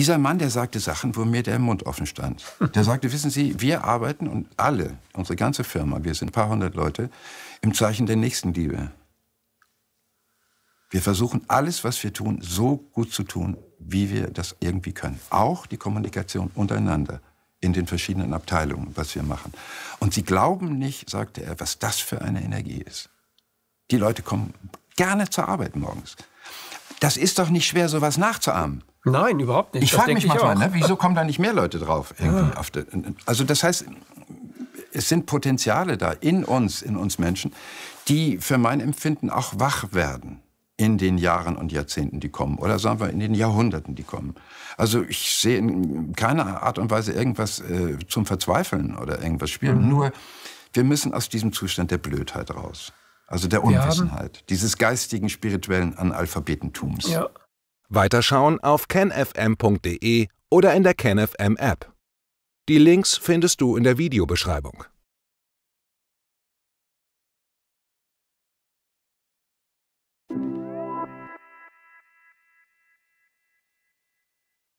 Dieser Mann, der sagte Sachen, wo mir der Mund offen stand. Der sagte, wissen Sie, wir arbeiten und alle, unsere ganze Firma, wir sind ein paar hundert Leute, im Zeichen der Nächstenliebe. Wir versuchen alles, was wir tun, so gut zu tun, wie wir das irgendwie können. Auch die Kommunikation untereinander in den verschiedenen Abteilungen, was wir machen. Und sie glauben nicht, sagte er, was das für eine Energie ist. Die Leute kommen gerne zur Arbeit morgens. Das ist doch nicht schwer, sowas nachzuahmen. Nein, überhaupt nicht. Ich frage mich manchmal, ne, wieso kommen da nicht mehr Leute drauf? Ja. Ah. De, also das heißt, es sind Potenziale da in uns, in uns Menschen, die für mein Empfinden auch wach werden in den Jahren und Jahrzehnten, die kommen. Oder sagen wir, in den Jahrhunderten, die kommen. Also ich sehe in keiner Art und Weise irgendwas äh, zum Verzweifeln oder irgendwas spielen. Mhm. Nur, wir müssen aus diesem Zustand der Blödheit raus also der Unwissenheit, dieses geistigen, spirituellen Analphabetentums. Ja. Weiterschauen auf kenfm.de oder in der kenfm app Die Links findest du in der Videobeschreibung.